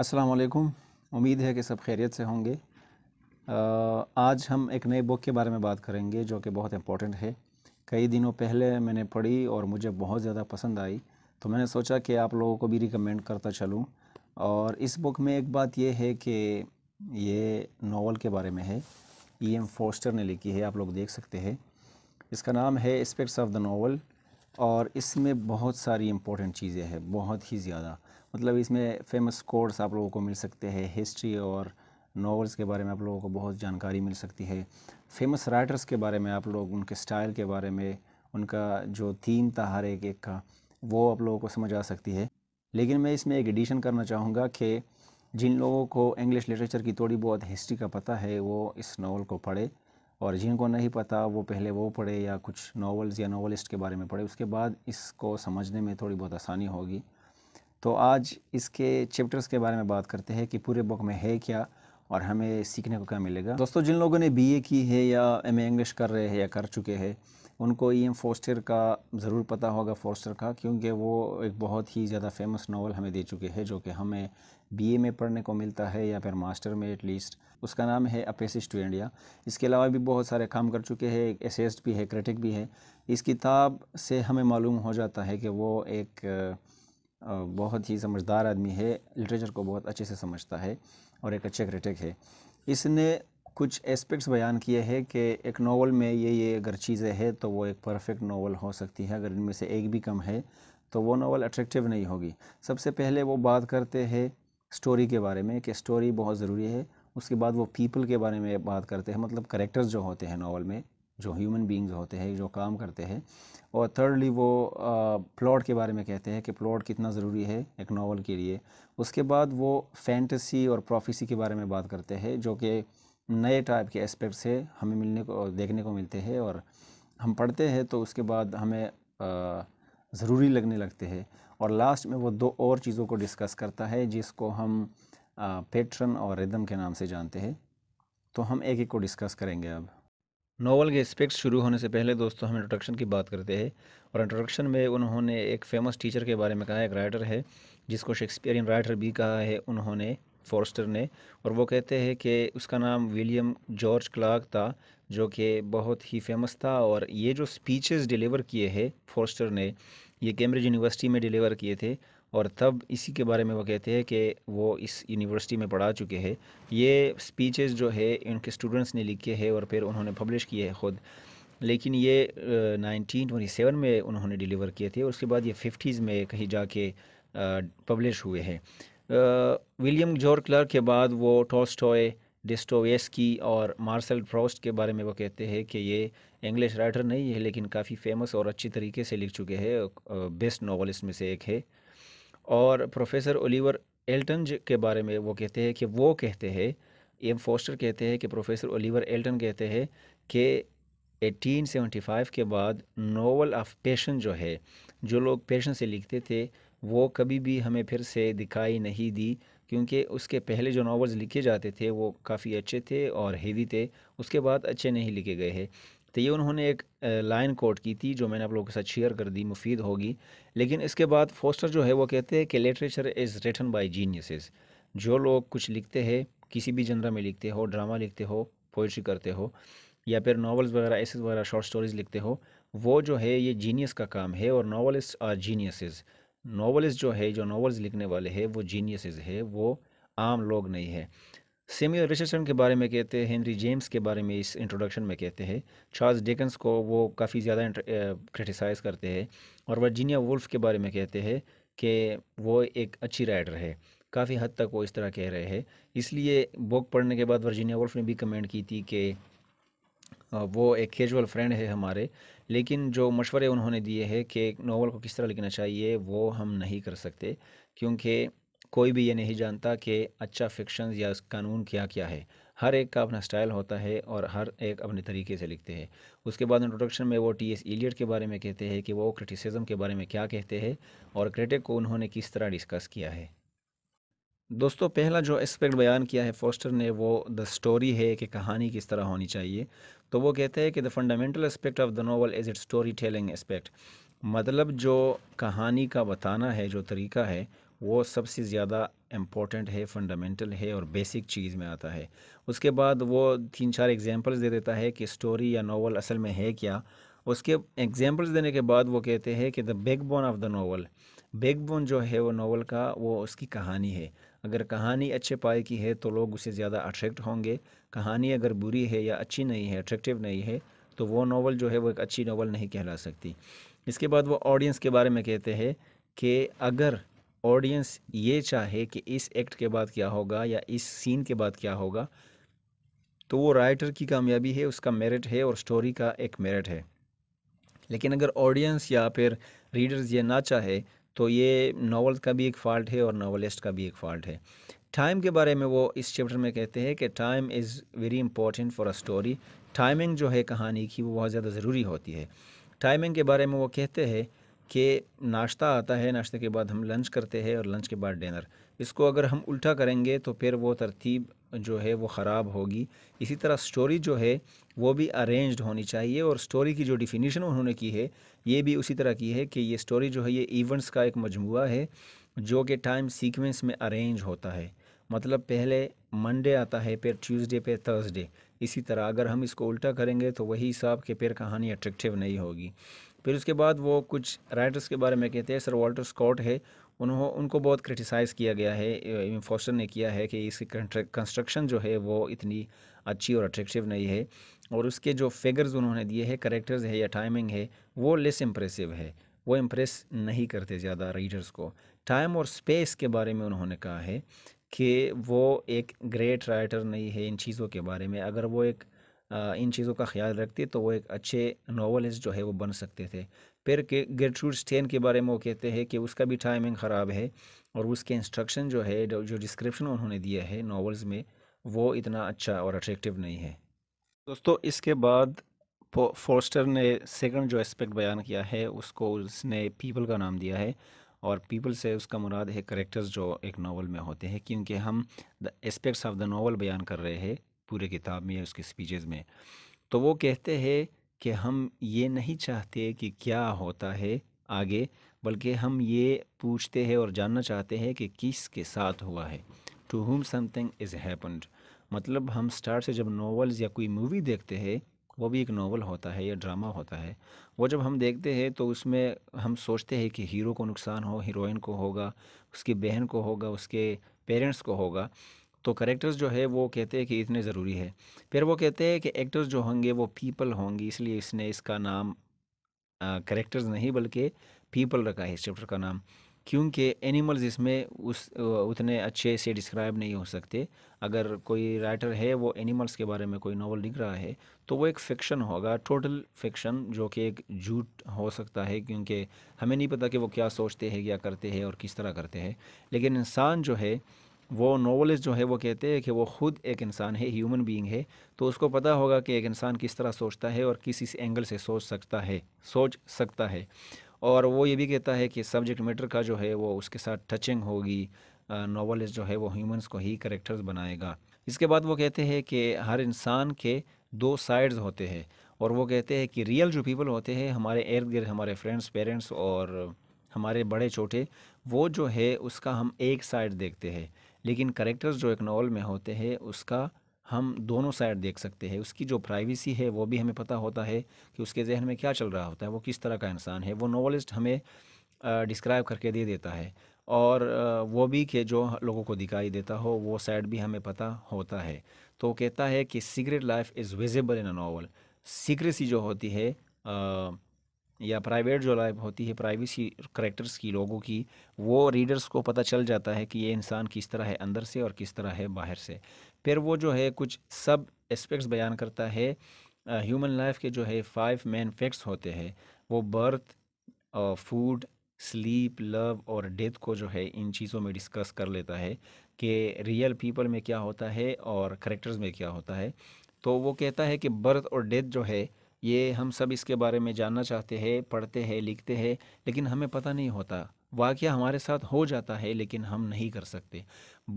अस्सलाम वालेकुम उम्मीद है कि सब खैरियत से होंगे आज हम एक नए बुक के बारे में बात करेंगे जो कि बहुत इम्पोर्टेंट है कई दिनों पहले मैंने पढ़ी और मुझे बहुत ज़्यादा पसंद आई तो मैंने सोचा कि आप लोगों को भी रिकमेंड करता चलूँ और इस बुक में एक बात यह है कि ये नावल के बारे में है ई एम फोस्टर ने लिखी है आप लोग देख सकते हैं इसका नाम है एस्पेक्ट्स ऑफ द नावल और इसमें बहुत सारी इम्पोर्टेंट चीज़ें हैं बहुत ही ज़्यादा मतलब इसमें फेमस कोर्स आप लोगों को मिल सकते हैं हिस्ट्री और नावल्स के बारे में आप लोगों को बहुत जानकारी मिल सकती है फेमस राइटर्स के बारे में आप लोग उनके स्टाइल के बारे में उनका जो थीम था हर एक एक का वो आप लोगों को समझ आ सकती है लेकिन मैं इसमें एक एडिशन करना चाहूँगा कि जिन लोगों को इंग्लिश लिटरेचर की थोड़ी बहुत हिस्ट्री का पता है वो इस नावल को पढ़े और जिनको नहीं पता वो पहले वो पढ़े या कुछ नावल्स या नावलिस्ट के बारे में पढ़े उसके बाद इसको समझने में थोड़ी बहुत आसानी होगी तो आज इसके चैप्टर्स के बारे में बात करते हैं कि पूरे बुक में है क्या और हमें सीखने को क्या मिलेगा दोस्तों जिन लोगों ने बीए की है या एम इंग्लिश कर रहे हैं या कर चुके हैं उनको ई एम फोस्टर का ज़रूर पता होगा फोस्टर का क्योंकि वो एक बहुत ही ज़्यादा फेमस नावल हमें दे चुके हैं जो कि हमें बीए में पढ़ने को मिलता है या फिर मास्टर में एटलीस्ट उसका नाम है अपेसिस टू इंडिया इसके अलावा भी बहुत सारे काम कर चुके हैं एसेस्ट भी है क्रिटिक भी है इस किताब से हमें मालूम हो जाता है कि वो एक बहुत ही समझदार आदमी है लिटरेचर को बहुत अच्छे से समझता है और एक अच्छे क्रिटिक है इसने कुछ एस्पेक्ट्स बयान किए हैं कि एक नावल में ये ये अगर चीज़ें हैं तो वो एक परफेक्ट नावल हो सकती है अगर इनमें से एक भी कम है तो वो नावल अट्रैक्टिव नहीं होगी सबसे पहले वो बात करते हैं स्टोरी के बारे में कि स्टोरी बहुत ज़रूरी है उसके बाद वो पीपल के बारे में बात करते हैं मतलब करेक्टर्स जो होते हैं नावल में जो ह्यूमन बींग्स होते हैं जो काम करते हैं और थर्डली वो प्लॉट के बारे में कहते हैं कि प्लॉट कितना ज़रूरी है एक नावल के लिए उसके बाद वो फैंटसी और प्रोफेसी के बारे में बात करते हैं जो कि नए टाइप के एस्पेक्ट से हमें मिलने को देखने को मिलते हैं और हम पढ़ते हैं तो उसके बाद हमें ज़रूरी लगने लगते हैं और लास्ट में वो दो और चीज़ों को डिस्कस करता है जिसको हम पेटर्न और रिदम के नाम से जानते हैं तो हम एक एक को डिस्कस करेंगे अब नावल के स्पेक्स शुरू होने से पहले दोस्तों हम इंट्रोडक्शन की बात करते हैं और इंट्रोडक्शन में उन्होंने एक फ़ेमस टीचर के बारे में कहा एक राइटर है जिसको शेक्सपियरियन राइटर भी कहा है उन्होंने फॉरस्टर ने और वो कहते हैं कि उसका नाम विलियम जॉर्ज क्लार्क था जो कि बहुत ही फेमस था और ये जो स्पीचेस डिलीवर किए हैं फॉरस्टर ने ये कैम्ब्रिज यूनिवर्सिटी में डिलीवर किए थे और तब इसी के बारे में वो कहते हैं कि वो इस यूनिवर्सिटी में पढ़ा चुके हैं ये स्पीचेस जो है उनके स्टूडेंट्स ने लिखे हैं और फिर उन्होंने पब्लिश किए हैं ख़ुद लेकिन ये नाइनटीन ट्वेंटी सेवन में उन्होंने डिलीवर किए थे और उसके बाद ये फिफ्टीज़ में कहीं जाके पब्लिश हुए हैं विलियम जॉर्ज क्लर्क के बाद वो टॉस्टॉय डिस्टोवेस्की और मार्सल फ्रॉस्ट के बारे में वो कहते हैं कि ये इंग्लिश राइटर नहीं है लेकिन काफ़ी फेमस और अच्छी तरीके से लिख चुके हैं बेस्ट नावलिस्ट में से एक है और प्रोफेसर ओलिवर एल्टन के बारे में वो कहते हैं कि वो कहते हैं एम फोस्टर कहते हैं कि प्रोफेसर ओलिवर एल्टन कहते हैं कि 1875 के बाद नावल ऑफ पेशन जो है जो लोग पेशन से लिखते थे वो कभी भी हमें फिर से दिखाई नहीं दी क्योंकि उसके पहले जो नावल्स लिखे जाते थे वो काफ़ी अच्छे थे और हेवी थे उसके बाद अच्छे नहीं लिखे गए हैं तो ये उन्होंने एक लाइन कोट की थी जो मैंने आप लोगों के साथ शेयर कर दी मुफीद होगी लेकिन इसके बाद फोस्टर जो है वो कहते हैं कि literature is written by geniuses जो लोग कुछ लिखते हैं किसी भी जनरा में लिखते हो ड्रामा लिखते हो पोइट्री करते हो या फिर नावल्स वगैरह ऐसे वगैरह शॉर्ट स्टोरीज लिखते हो वो जो है ये जीनियस का काम है और नावलिस्ट आर जीनियसेस नावलिस्ट जो है जो नावल्स लिखने वाले हैं वो जीनियसेस है वो आम लोग नहीं है सेम्यूल रिचर्डसन के बारे में कहते हैं हेनरी जेम्स के बारे में इस इंट्रोडक्शन में कहते हैं चार्ल्स डेकन्स को वो काफ़ी ज़्यादा क्रिटिसाइज़ करते हैं और वर्जीनिया वुल्फ के बारे में कहते हैं कि वो एक अच्छी राइटर है काफ़ी हद तक वो इस तरह कह रहे हैं इसलिए बुक पढ़ने के बाद वर्जीनिया वुल्फ ने भी कमेंट की थी कि वो एक कैजुअल फ्रेंड है हमारे लेकिन जो मशवरे उन्होंने दिए हैं कि नावल को किस तरह लिखना चाहिए वो हम नहीं कर सकते क्योंकि कोई भी ये नहीं जानता कि अच्छा फिक्शन या कानून क्या क्या है हर एक का अपना स्टाइल होता है और हर एक अपने तरीके से लिखते हैं उसके बाद इंट्रोडक्शन में वो टी एस एलियट के बारे में कहते हैं कि वो क्रिटिसिज्म के बारे में क्या कहते हैं और क्रिटिक को उन्होंने किस तरह डिस्कस किया है दोस्तों पहला जो एस्पेक्ट बयान किया है फोस्टर ने वो द स्टोरी है कि कहानी किस तरह होनी चाहिए तो वो कहते हैं कि the fundamental aspect of the novel is it story telling aspect मतलब जो कहानी का बताना है जो तरीका है वो सबसे ज़्यादा इम्पोर्टेंट है फंडामेंटल है और बेसिक चीज़ में आता है उसके बाद वो तीन चार एग्जांपल्स दे देता है कि स्टोरी या नावल असल में है क्या उसके एग्जांपल्स देने के बाद वो कहते हैं कि the backbone of the novel backbone जो है वो नावल का वो उसकी कहानी है अगर कहानी अच्छे पाए की है तो लोग उसे ज़्यादा अट्रैक्ट होंगे कहानी अगर बुरी है या अच्छी नहीं है अट्रैक्टिव नहीं है तो वो नावल जो है वो एक अच्छी नावल नहीं कहला सकती इसके बाद वो ऑडियंस के बारे में कहते हैं कि अगर ऑडियंस ये चाहे कि इस एक्ट के बाद क्या होगा या इस सीन के बाद क्या होगा तो वो राइटर की कामयाबी है उसका मेरिट है और स्टोरी का एक मेरिट है लेकिन अगर ऑडियंस या फिर रीडर्स ये ना चाहे तो ये नावल का भी एक फ़ॉल्ट है और नावलिस्ट का भी एक फ़ॉल्ट है टाइम के बारे में वो इस चैप्टर में कहते हैं कि time is very important for a story timing जो है कहानी की वो बहुत ज़्यादा ज़रूरी होती है टाइमिंग के बारे में वो कहते हैं कि नाश्ता आता है नाश्ते के बाद हम लंच करते हैं और लंच के बाद डिनर इसको अगर हम उल्टा करेंगे तो फिर वो तरतीब जो है वो ख़राब होगी इसी तरह स्टोरी जो है वो भी अरेंज्ड होनी चाहिए और स्टोरी की जो डिफिनीशन उन्होंने की है ये भी उसी तरह की है कि ये स्टोरी जो है ये इवेंट्स का एक मजमू है जो कि टाइम सीक्वेंस में अरेंज होता है मतलब पहले मंडे आता है फिर ट्यूसडे फिर थर्सडे इसी तरह अगर हम इसको उल्टा करेंगे तो वही हिसाब के फिर कहानी अट्रैक्टिव नहीं होगी फिर उसके बाद वो कुछ राइटर्स के बारे में कहते हैं सर वॉल्टर स्कॉट है उन्हों उनको बहुत क्रिटिसाइज़ किया गया है फॉस्टर ने किया है कि इसकी कंस्ट्रक्शन जो है वो इतनी अच्छी और अट्रैक्टिव नहीं है और उसके जो फिगर्स उन्होंने दिए हैं करेक्टर्स है या टाइमिंग है वो लेस इम्प्रेसिव है वो इम्प्रेस नहीं करते ज़्यादा रीडर्स को टाइम और स्पेस के बारे में उन्होंने कहा है कि वो एक ग्रेट राइटर नहीं है इन चीज़ों के बारे में अगर वो एक इन चीज़ों का ख्याल रखते तो वो एक अच्छे नावलिस्ट जो है वो बन सकते थे फिर के गेट्रूड स्टेन के बारे में वो कहते हैं कि उसका भी टाइमिंग ख़राब है और उसके इंस्ट्रक्शन जो है जो डिस्क्रिप्शन उन्होंने दिया है नावल्स में वो इतना अच्छा और अट्रैक्टिव नहीं है दोस्तों इसके बाद फोस्टर ने सेकंड जो एस्पेक्ट बयान किया है उसको उसने पीपल का नाम दिया है और पीपल से उसका मुराद है करेक्टर्स जो एक नावल में होते हैं क्योंकि हम the aspects of the novel बयान कर रहे हैं पूरे किताब में या उसके स्पीचेस में तो वो कहते हैं कि हम ये नहीं चाहते कि क्या होता है आगे बल्कि हम ये पूछते हैं और जानना चाहते हैं कि किस के साथ हुआ है to whom something is happened मतलब हम स्टार्ट से जब नावल्स या कोई मूवी देखते हैं वो भी एक नावल होता है या ड्रामा होता है वो जब हम देखते हैं तो उसमें हम सोचते हैं कि हीरो को नुकसान हो हीरोइन को होगा उसकी बहन को होगा उसके पेरेंट्स को होगा तो करेक्टर्स जो है वो कहते हैं कि इतने ज़रूरी है फिर वो कहते हैं कि एक्टर्स जो होंगे वो पीपल होंगे इसलिए इसने इसका नाम करेक्टर्स नहीं बल्कि पीपल रखा है इस चैप्टर का नाम क्योंकि एनिमल्स इसमें उस उतने अच्छे से डिस्क्राइब नहीं हो सकते अगर कोई राइटर है वो एनिमल्स के बारे में कोई नावल लिख रहा है तो वो एक फिक्शन होगा टोटल फिक्शन जो कि एक झूठ हो सकता है क्योंकि हमें नहीं पता कि वो क्या सोचते हैं क्या करते हैं और किस तरह करते हैं लेकिन इंसान जो है वो नॉवलिस्ट जो है वो कहते हैं कि वो ख़ुद एक इंसान है ह्यूमन बीइंग है तो उसको पता होगा कि एक इंसान किस तरह सोचता है और किस इस एंगल से सोच सकता है सोच सकता है और वो ये भी कहता है कि सब्जेक्ट मैटर का जो है वो उसके साथ टचिंग होगी नॉवलिस्ट जो है वो ह्यूमंस को ही करेक्टर्स बनाएगा इसके बाद वो कहते हैं कि हर इंसान के दो साइड्स होते हैं और वो कहते हैं कि रियल जो पीपल होते हैं हमारे इर्द गिर्द हमारे फ्रेंड्स पेरेंट्स और हमारे बड़े छोटे वो जो है उसका हम एक साइड देखते हैं लेकिन करेक्टर्स जो एक नावल में होते हैं उसका हम दोनों साइड देख सकते हैं उसकी जो प्राइवेसी है वो भी हमें पता होता है कि उसके जहन में क्या चल रहा होता है वो किस तरह का इंसान है वो नावलिस्ट हमें डिस्क्राइब करके दे देता है और वो भी कि जो लोगों को दिखाई देता हो वो साइड भी हमें पता होता है तो कहता है कि secret life is visible in a novel secrecy जो होती है आ, या प्राइवेट जो लाइफ होती है प्राइवेसी करेक्टर्स की लोगों की वो रीडर्स को पता चल जाता है कि ये इंसान किस तरह है अंदर से और किस तरह है बाहर से फिर वो जो है कुछ सब एस्पेक्ट्स बयान करता है ह्यूमन लाइफ के जो है फाइव मेन फैक्ट्स होते हैं वो बर्थ फूड स्लीप लव और डेथ को जो है इन चीज़ों में डिस्कस कर लेता है कि रियल पीपल में क्या होता है और करेक्टर्स में क्या होता है तो वो कहता है कि बर्थ और डेथ जो है ये हम सब इसके बारे में जानना चाहते हैं पढ़ते हैं लिखते हैं लेकिन हमें पता नहीं होता वाक़ हमारे साथ हो जाता है लेकिन हम नहीं कर सकते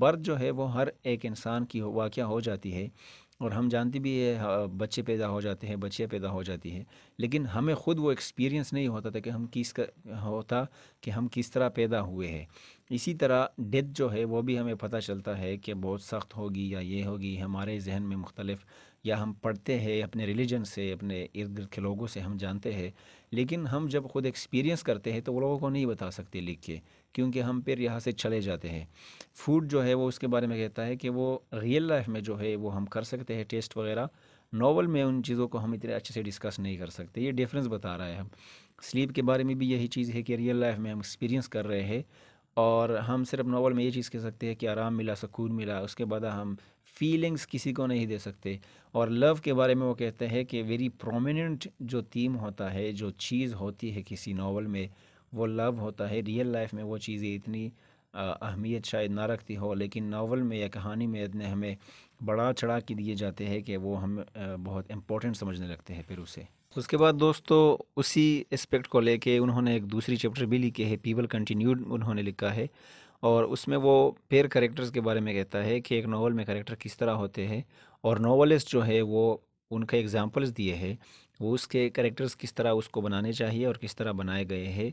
बर्थ जो है वो हर एक इंसान की वाक्य हो जाती है और हम जानते भी है हाँ, बच्चे पैदा हो जाते हैं बच्चे पैदा हो जाती है लेकिन हमें ख़ुद वो एक्सपीरियंस नहीं होता था कि हम किस का होता कि हम किस तरह पैदा हुए हैं इसी तरह डेथ जो है वो भी हमें पता चलता है कि बहुत सख्त होगी या ये होगी हमारे जहन में मुख्तलिफ़ या हम पढ़ते हैं अपने रिलीजन से अपने इर्द गिर्द के लोगों से हम जानते हैं लेकिन हम जब खुद एक्सपीरियंस करते हैं तो वो लोगों को नहीं बता सकते लिख के क्योंकि हम फिर यहाँ से चले जाते हैं फूड जो है वो उसके बारे में कहता है कि वो रियल लाइफ में जो है वो हम कर सकते हैं टेस्ट वगैरह नावल में उन चीज़ों को हम इतने अच्छे से डिस्कस नहीं कर सकते ये डिफरेंस बता रहा है हम स्लीप के बारे में भी यही चीज़ है कि रियल लाइफ में हम एक्सपीरियंस कर रहे हैं और हम सिर्फ नावल में ये चीज़ कह सकते हैं कि आराम मिला सुकून मिला उसके बाद हम फीलिंग्स किसी को नहीं दे सकते और लव के बारे में वो कहते हैं कि वेरी प्रोमिनेंट जो थीम होता है जो चीज़ होती है किसी नावल में वो लव होता है रियल लाइफ में वो चीज़ें इतनी अहमियत शायद ना रखती हो लेकिन नावल में या कहानी में इतने हमें बड़ा चढ़ा के दिए जाते हैं कि वो हम बहुत इम्पोर्टेंट समझने लगते हैं फिर उसे उसके बाद दोस्तों उसी एस्पेक्ट को लेके उन्होंने एक दूसरी चैप्टर भी लिखी है पीपल कंटिन्यूड उन्होंने लिखा है और उसमें वो पेयर करेक्टर्स के बारे में कहता है कि एक नावल में करेक्टर किस तरह होते हैं और नावलिस्ट जो है वो उनके एग्ज़ाम्पल्स दिए हैं वो उसके करेक्टर्स किस तरह उसको बनाने चाहिए और किस तरह बनाए गए हैं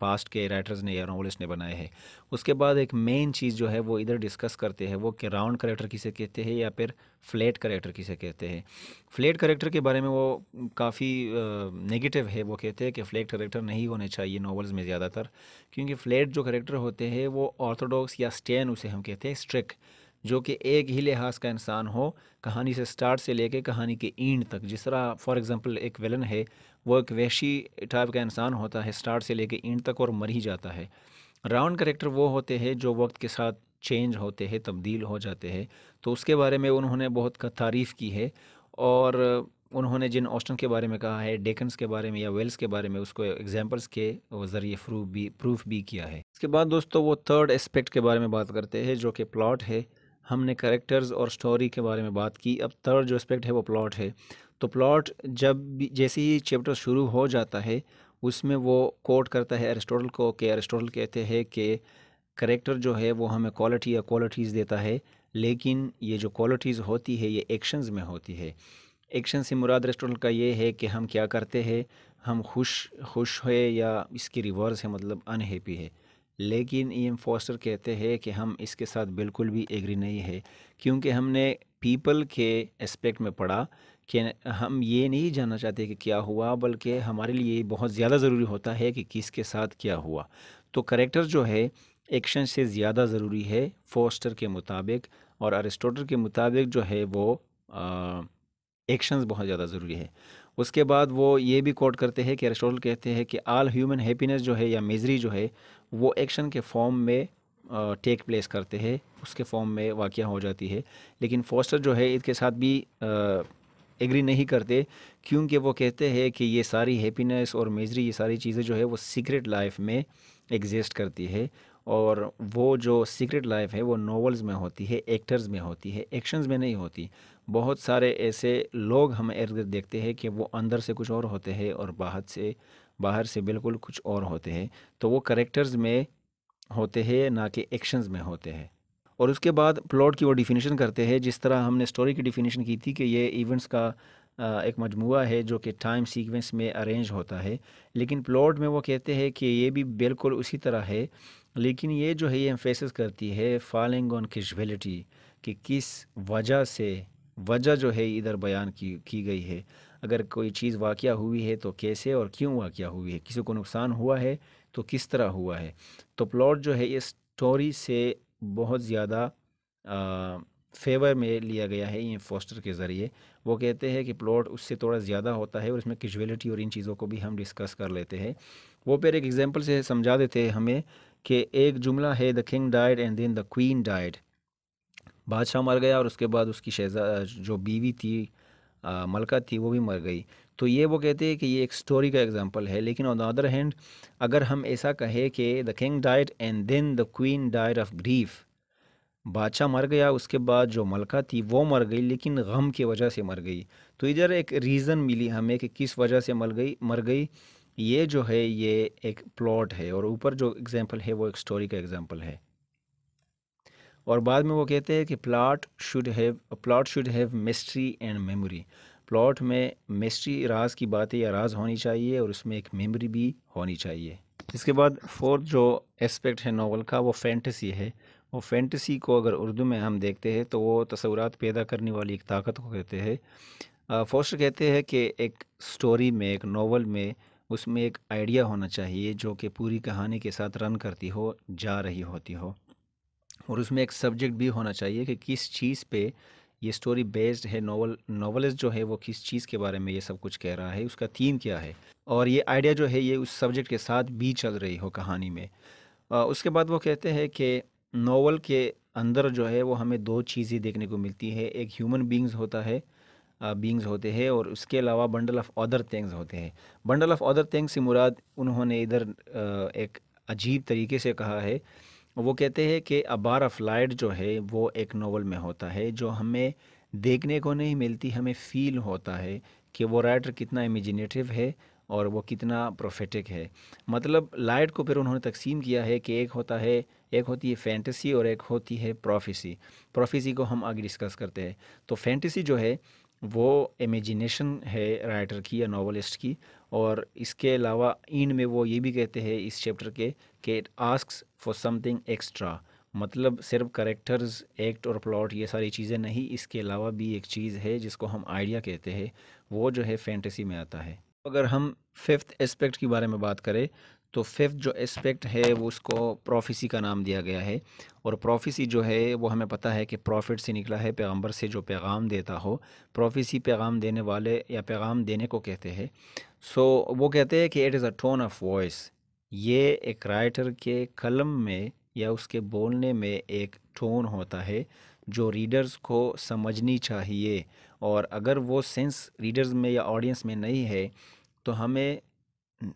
पास्ट के राइटर्स ने या नॉवलिस्ट ने बनाए हैं उसके बाद एक मेन चीज़ जो है वो इधर डिस्कस करते हैं वो कि राउंड करेक्टर किसे कहते हैं या फिर फ्लैट करेक्टर किसे कहते हैं फ्लैट करेक्टर के बारे में वो काफ़ी नेगेटिव है वो कहते हैं कि फ्लैट करेक्टर नहीं होने चाहिए नावल्स में ज़्यादातर क्योंकि फ्लैट जो करेक्टर होते हैं वो ऑर्थोडॉक्स या स्टैन उसे हम कहते हैं स्ट्रिक जो कि एक ही लिहाज का इंसान हो कहानी से स्टार्ट से लेके कहानी के एंड तक जिस तरह फॉर एग्जांपल एक विलन है वो एक वैशी टाइप का इंसान होता है स्टार्ट से लेके एंड तक और मर ही जाता है राउंड करेक्टर वो होते हैं जो वक्त के साथ चेंज होते हैं तब्दील हो जाते हैं तो उसके बारे में उन्होंने बहुत तारीफ़ की है और उन्होंने जिन ऑस्टन के बारे में कहा है डेकन्स के बारे में या वेल्स के बारे में उसको एग्जाम्पल्स के ज़रिए प्रूफ भी प्रूफ भी किया है इसके बाद दोस्तों वो थर्ड एस्पेक्ट के बारे में बात करते हैं जो कि प्लॉट है हमने करेक्टर्स और स्टोरी के बारे में बात की अब थर्ड जो एस्पेक्ट है वो प्लॉट है तो प्लॉट जब जैसे ही चैप्टर शुरू हो जाता है उसमें वो कोट करता है एरिस्टोटल को कि एरिस्टोटल कहते हैं कि करेक्टर जो है वो हमें क्वालिटी या क्वालिटीज़ देता है लेकिन ये जो क्वालिटीज़ होती है ये एक्शंस में होती है एक्शन से मुराद रेस्टोरेंट का ये है कि हम क्या करते हैं हम खुश खुश है या इसकी रिवर्स है मतलब अनहैप्पी है लेकिन ई एम फोस्टर कहते हैं कि हम इसके साथ बिल्कुल भी एग्री नहीं है क्योंकि हमने पीपल के एस्पेक्ट में पढ़ा कि हम ये नहीं जानना चाहते कि क्या हुआ बल्कि हमारे लिए बहुत ज़्यादा ज़रूरी होता है कि किसके साथ क्या हुआ तो करेक्टर जो है एक्शन से ज़्यादा ज़रूरी है फोस्टर के मुताबिक और अरिस्टोटल के मुताबिक जो है वो एक्शंस बहुत ज़्यादा ज़रूरी है उसके बाद वो ये भी कोट करते हैं कि अरिस्टोटल कहते हैं कि आल ह्यूमन हैप्पीनेस जो है या मेजरी जो है वो एक्शन के फॉर्म में टेक प्लेस करते हैं उसके फॉर्म में वाक़ हो जाती है लेकिन फोस्टर जो है इसके साथ भी एग्री नहीं करते क्योंकि वो कहते हैं कि ये सारी हैप्पीनेस और मेजरी ये सारी चीज़ें जो है वो सीक्रेट लाइफ में एग्जिस्ट करती है और वो जो सीक्रेट लाइफ है वो नॉवेल्स में होती है एक्टर्स में होती है एक्शंस में नहीं होती बहुत सारे ऐसे लोग हम इर्द गिर्द देखते हैं कि वो अंदर से कुछ और होते हैं और बाहर से बाहर से बिल्कुल कुछ और होते हैं तो वो करेक्टर्स में होते हैं ना कि एक्शंस में होते हैं और उसके बाद प्लॉट की वो डिफिनीशन करते हैं जिस तरह हमने स्टोरी की डिफिनीशन की थी कि ये इवेंट्स का एक मजमू है जो कि टाइम सीक्वेंस में अरेंज होता है लेकिन प्लॉट में वो कहते हैं कि ये भी बिल्कुल उसी तरह है लेकिन ये जो है ये एम्फेसिस करती है फॉलिंग ऑन कैजुअलिटी कि किस वजह से वजह जो है इधर बयान की की गई है अगर कोई चीज़ वाक़ हुई है तो कैसे और क्यों वाक़ हुई है किसी को नुकसान हुआ है तो किस तरह हुआ है तो प्लॉट जो है इस स्टोरी से बहुत ज़्यादा फेवर में लिया गया है ये फोस्टर के ज़रिए वो कहते हैं कि प्लॉट उससे थोड़ा ज़्यादा होता है और इसमें कैजुअलिटी और इन चीज़ों को भी हम डिस्कस कर लेते हैं वो फिर एक एग्ज़ाम्पल से समझा देते हैं हमें कि एक जुमला है the king died and then the queen died बादशाह मर गया और उसके बाद उसकी शहजा जो बीवी थी मलका थी वो भी मर गई तो ये वो कहते हैं कि ये एक स्टोरी का एग्जांपल है लेकिन ऑन द अदर हैंड अगर हम ऐसा कहें कि the king died and then the queen died of grief बादशाह मर गया उसके बाद जो मलका थी वो मर गई लेकिन गम की वजह से मर गई तो इधर एक रीज़न मिली हमें कि किस वजह से मर गई मर गई ये जो है ये एक प्लॉट है और ऊपर जो एग्ज़ाम्पल है वो एक स्टोरी का एग्ज़ाम्पल है और बाद में वो कहते हैं कि plot should have plot should have mystery and memory plot में मिस्ट्री राज की बातें या राज होनी चाहिए और उसमें एक मेमोरी भी होनी चाहिए इसके बाद फोर्थ जो एस्पेक्ट है नावल का वो फैंटसी है वो फैंटसी को अगर उर्दू में हम देखते हैं तो वो तस्वूरत पैदा करने वाली एक ताकत को कहते हैं फोस्टर कहते हैं कि एक स्टोरी में एक नावल में उसमें एक आइडिया होना चाहिए जो कि पूरी कहानी के साथ रन करती हो जा रही होती हो और उसमें एक सब्जेक्ट भी होना चाहिए कि किस चीज़ पे ये स्टोरी बेस्ड है नोवल नोवलिस्ट जो है वो किस चीज़ के बारे में ये सब कुछ कह रहा है उसका थीम क्या है और ये आइडिया जो है ये उस सब्जेक्ट के साथ भी चल रही हो कहानी में आ, उसके बाद वो कहते हैं कि नोवल के अंदर जो है वो हमें दो चीज़ें देखने को मिलती है एक ह्यूमन बींग्स होता है बींग्स होते हैं और उसके अलावा बंडल ऑफ अदर थिंग्स होते हैं बंडल ऑफ अदर थिंग्स से मुराद उन्होंने इधर एक अजीब तरीके से कहा है वो कहते हैं कि अबार ऑफ लाइट जो है वो एक नावल में होता है जो हमें देखने को नहीं मिलती हमें फील होता है कि वो राइटर कितना इमेजिनेटिव है और वो कितना प्रोफेटिक है मतलब लाइट को फिर उन्होंने तकसीम किया है कि एक होता है एक होती है फैंटेसी और एक होती है प्रोफेसी प्रोफेसी को हम आगे डिस्कस करते हैं तो फैंटेसी जो है वो इमेजिनेशन है राइटर की या नावलिस्ट की और इसके अलावा इन में वो ये भी कहते हैं इस चैप्टर के कि it ask for something extra मतलब सिर्फ करेक्टर्स एक्ट और प्लॉट ये सारी चीज़ें नहीं इसके अलावा भी एक चीज़ है जिसको हम आइडिया कहते हैं वो जो है फैंटेसी में आता है अगर हम फिफ्थ एस्पेक्ट के बारे में बात करें तो फिफ्थ जो एस्पेक्ट है वो उसको प्रोफेसी का नाम दिया गया है और प्रोफेसी जो है वो हमें पता है कि प्रॉफिट से निकला है पैगंबर से जो पैगाम देता हो प्रोफेसी पैगाम देने वाले या पैगाम देने को कहते हैं सो so, वो कहते हैं कि it is a tone of voice ये एक राइटर के कलम में या उसके बोलने में एक टोन होता है जो रीडर्स को समझनी चाहिए और अगर वो सेंस रीडर्स में या ऑडियंस में नहीं है तो हमें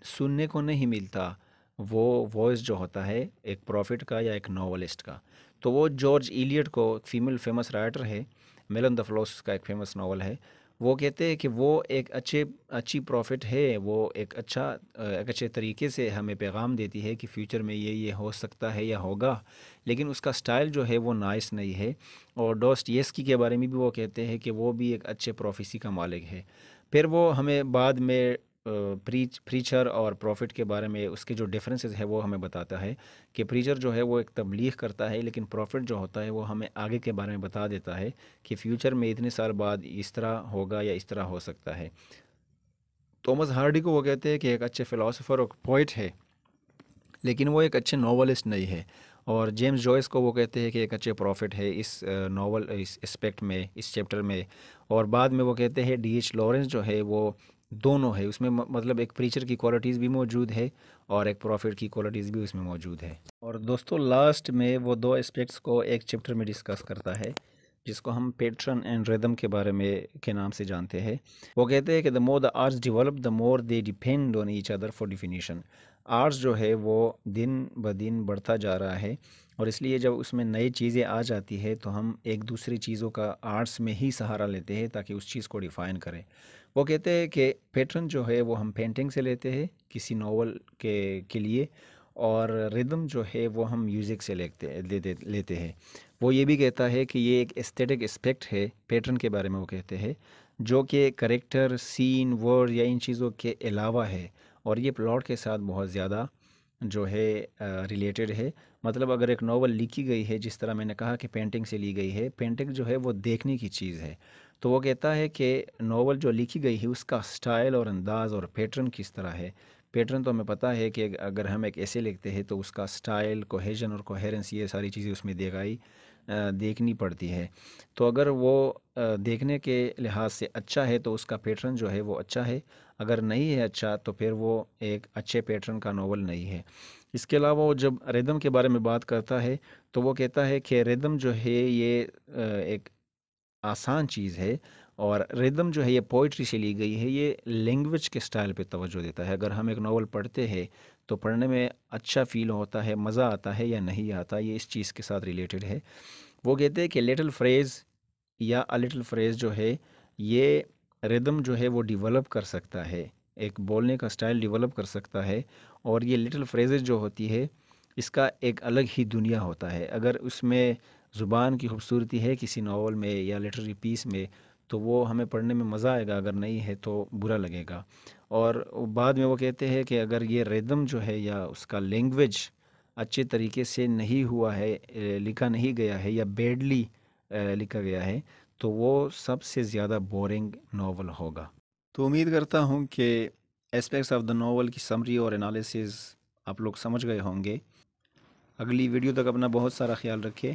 सुनने को नहीं मिलता वो वॉइस जो होता है एक प्रॉफिट का या एक नावलिस्ट का तो वो जॉर्ज इलियट को एक फीमेल फेमस राइटर है मेलन द फ्लोस का एक फेमस नावल है वो कहते हैं कि वो एक अच्छे अच्छी प्रॉफिट है वो एक अच्छा एक अच्छे तरीके से हमें पैगाम देती है कि फ्यूचर में ये ये हो सकता है या होगा लेकिन उसका स्टाइल जो है वो नाइस नहीं है और डोस्ट येस्की के बारे में भी वो कहते हैं कि वो भी एक अच्छे प्रोफेसी का मालिक है फिर वो हमें बाद में प्रीच प्रीचर और प्रॉफिट के बारे में उसके जो डिफरेंसेस है वो हमें बताता है कि प्रीचर जो है वो एक तबलीग करता है लेकिन प्रॉफिट जो होता है वो हमें आगे के बारे में बता देता है कि फ्यूचर में इतने साल बाद इस तरह होगा या इस तरह हो सकता है थॉमस हार्डी को वो कहते हैं कि एक अच्छे फ़िलासफ़र और पोइट है लेकिन वो एक अच्छे नावलिस्ट नहीं है और जेम्स जॉयस को वो कहते हैं कि एक अच्छे प्रॉफिट है इस नावल इस एस्पेक्ट में इस चैप्टर में और बाद में वो कहते हैं डी एच लॉरेंस जो है वो दोनों है उसमें मतलब एक प्रीचर की क्वालिटीज़ भी मौजूद है और एक प्रॉफिट की क्वालिटीज़ भी उसमें मौजूद है और दोस्तों लास्ट में वो दो एस्पेक्ट्स को एक चैप्टर में डिस्कस करता है जिसको हम पेट्रन एंड रिदम के बारे में के नाम से जानते हैं वो कहते हैं कि the more the arts develop the more they depend on each other for definition arts जो है वो दिन ब दिन बढ़ता जा रहा है और इसलिए जब उसमें नई चीज़ें आ जाती है तो हम एक दूसरी चीज़ों का आर्ट्स में ही सहारा लेते हैं ताकि उस चीज़ को डिफ़ाइन करें वो कहते हैं कि पैटर्न जो है वो हम पेंटिंग से लेते हैं किसी नावल के के लिए और रिदम जो है वो हम म्यूज़िक से लेते लेते लेते हैं वो ये भी कहता है कि ये एक एस्थेटिक एस्पेक्ट है पैटर्न के बारे में वो कहते हैं जो कि करेक्टर सीन वर्ड या इन चीज़ों के अलावा है और ये प्लॉट के साथ बहुत ज़्यादा जो है रिलेटेड है मतलब अगर एक नावल लिखी गई है जिस तरह मैंने कहा कि पेंटिंग से ली गई है पेंटिंग जो है वो देखने की चीज़ है तो वो कहता है कि नावल जो लिखी गई है उसका स्टाइल और अंदाज़ और पैटर्न किस तरह है पैटर्न तो हमें पता है कि अगर हम एक ऐसे लिखते हैं तो उसका स्टाइल कोहेजन और कोहेरेंस ये सारी चीज़ें उसमें देखाई देखनी पड़ती है तो अगर वो देखने के लिहाज से अच्छा है तो उसका पैटर्न जो है वो अच्छा है अगर नहीं है अच्छा तो फिर वो एक अच्छे पैटर्न का नावल नहीं है इसके अलावा वो जब रिदम के बारे में बात करता है तो वो कहता है कि रिदम जो है ये एक आसान चीज़ है और रिदम जो है ये पोइट्री से ली गई है ये लैंग्वेज के स्टाइल पे तवज्जो देता है अगर हम एक नावल पढ़ते हैं तो पढ़ने में अच्छा फील होता है मज़ा आता है या नहीं आता ये इस चीज़ के साथ रिलेटेड है वो कहते हैं कि लिटिल फ्रेज़ या अ लिटिल फ्रेज़ जो है ये रिदम जो है वो डिवेलप कर सकता है एक बोलने का स्टाइल डिवेलप कर सकता है और ये लिटिल फ्रेज जो होती है इसका एक अलग ही दुनिया होता है अगर उसमें ज़ुबान की खूबसूरती है किसी नावल में या लिटरेरी पीस में तो वो हमें पढ़ने में मज़ा आएगा अगर नहीं है तो बुरा लगेगा और बाद में वो कहते हैं कि अगर ये रिदम जो है या उसका लैंग्वेज अच्छे तरीके से नहीं हुआ है लिखा नहीं गया है या बेडली लिखा गया है तो वो सबसे ज़्यादा बोरिंग नावल होगा तो उम्मीद करता हूँ कि एस्पेक्ट्स ऑफ द नावल की समरी और एनालिसिस आप लोग समझ गए होंगे अगली वीडियो तक अपना बहुत सारा ख्याल रखें